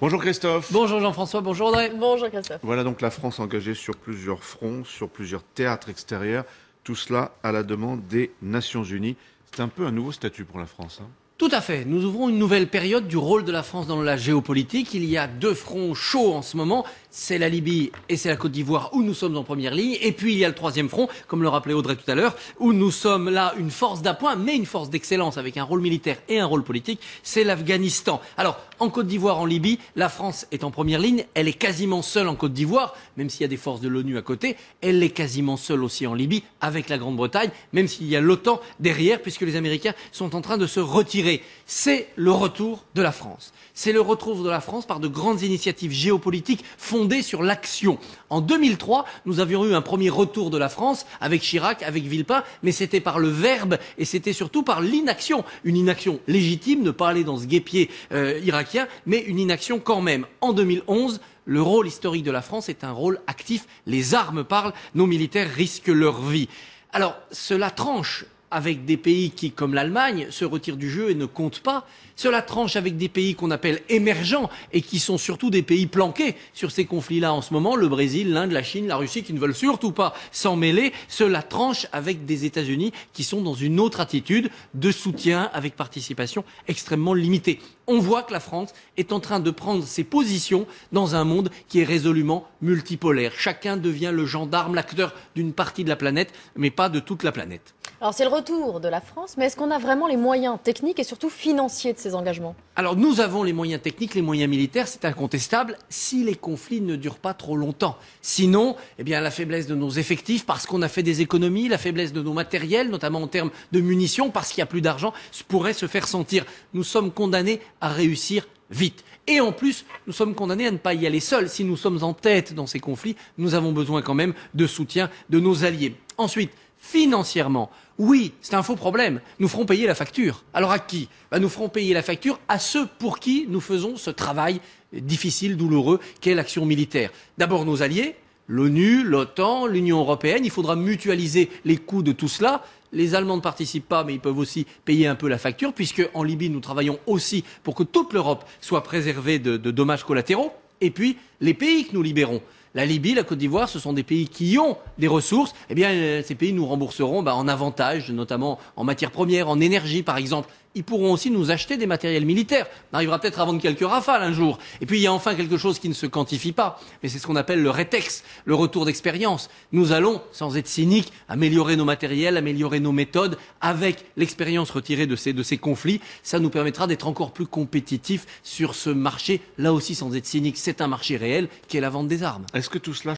Bonjour Christophe. Bonjour Jean-François, bonjour Audrey. Bonjour Christophe. Voilà donc la France engagée sur plusieurs fronts, sur plusieurs théâtres extérieurs, tout cela à la demande des Nations Unies. C'est un peu un nouveau statut pour la France. Hein. Tout à fait. Nous ouvrons une nouvelle période du rôle de la France dans la géopolitique. Il y a deux fronts chauds en ce moment c'est la Libye et c'est la Côte d'Ivoire où nous sommes en première ligne. Et puis il y a le troisième front, comme le rappelait Audrey tout à l'heure, où nous sommes là une force d'appoint, mais une force d'excellence avec un rôle militaire et un rôle politique, c'est l'Afghanistan. Alors en Côte d'Ivoire, en Libye, la France est en première ligne. Elle est quasiment seule en Côte d'Ivoire, même s'il y a des forces de l'ONU à côté. Elle est quasiment seule aussi en Libye avec la Grande-Bretagne, même s'il y a l'OTAN derrière, puisque les Américains sont en train de se retirer. C'est le retour de la France. C'est le retour de la France par de grandes initiatives géopolitiques fondé sur l'action. En 2003, nous avions eu un premier retour de la France avec Chirac, avec Villepin, mais c'était par le verbe et c'était surtout par l'inaction. Une inaction légitime, ne pas aller dans ce guépier euh, irakien, mais une inaction quand même. En 2011, le rôle historique de la France est un rôle actif. Les armes parlent, nos militaires risquent leur vie. Alors, cela tranche avec des pays qui, comme l'Allemagne, se retirent du jeu et ne comptent pas. Cela tranche avec des pays qu'on appelle émergents et qui sont surtout des pays planqués sur ces conflits-là en ce moment, le Brésil, l'Inde, la Chine, la Russie, qui ne veulent surtout pas s'en mêler. Cela tranche avec des États-Unis qui sont dans une autre attitude de soutien avec participation extrêmement limitée. On voit que la France est en train de prendre ses positions dans un monde qui est résolument multipolaire. Chacun devient le gendarme, l'acteur d'une partie de la planète, mais pas de toute la planète. Alors c'est le retour de la France, mais est-ce qu'on a vraiment les moyens techniques et surtout financiers de ces engagements Alors nous avons les moyens techniques, les moyens militaires, c'est incontestable, si les conflits ne durent pas trop longtemps. Sinon, eh bien la faiblesse de nos effectifs, parce qu'on a fait des économies, la faiblesse de nos matériels, notamment en termes de munitions, parce qu'il n'y a plus d'argent, pourrait se faire sentir. Nous sommes condamnés à réussir vite. Et en plus, nous sommes condamnés à ne pas y aller seuls. Si nous sommes en tête dans ces conflits, nous avons besoin quand même de soutien de nos alliés. Ensuite, financièrement. Oui, c'est un faux problème. Nous ferons payer la facture. Alors à qui bah, Nous ferons payer la facture à ceux pour qui nous faisons ce travail difficile, douloureux, qu'est l'action militaire. D'abord nos alliés, l'ONU, l'OTAN, l'Union européenne. Il faudra mutualiser les coûts de tout cela. Les Allemands ne participent pas, mais ils peuvent aussi payer un peu la facture, puisque en Libye, nous travaillons aussi pour que toute l'Europe soit préservée de dommages collatéraux. Et puis, les pays que nous libérons. La Libye, la Côte d'Ivoire, ce sont des pays qui ont des ressources. Eh bien, euh, ces pays nous rembourseront bah, en avantage, notamment en matières premières, en énergie, par exemple ils pourront aussi nous acheter des matériels militaires. On arrivera peut-être à vendre quelques rafales un jour. Et puis il y a enfin quelque chose qui ne se quantifie pas, mais c'est ce qu'on appelle le rétex, le retour d'expérience. Nous allons, sans être cyniques, améliorer nos matériels, améliorer nos méthodes, avec l'expérience retirée de ces, de ces conflits. Ça nous permettra d'être encore plus compétitifs sur ce marché, là aussi sans être cynique. C'est un marché réel qui est la vente des armes. Est-ce que tout cela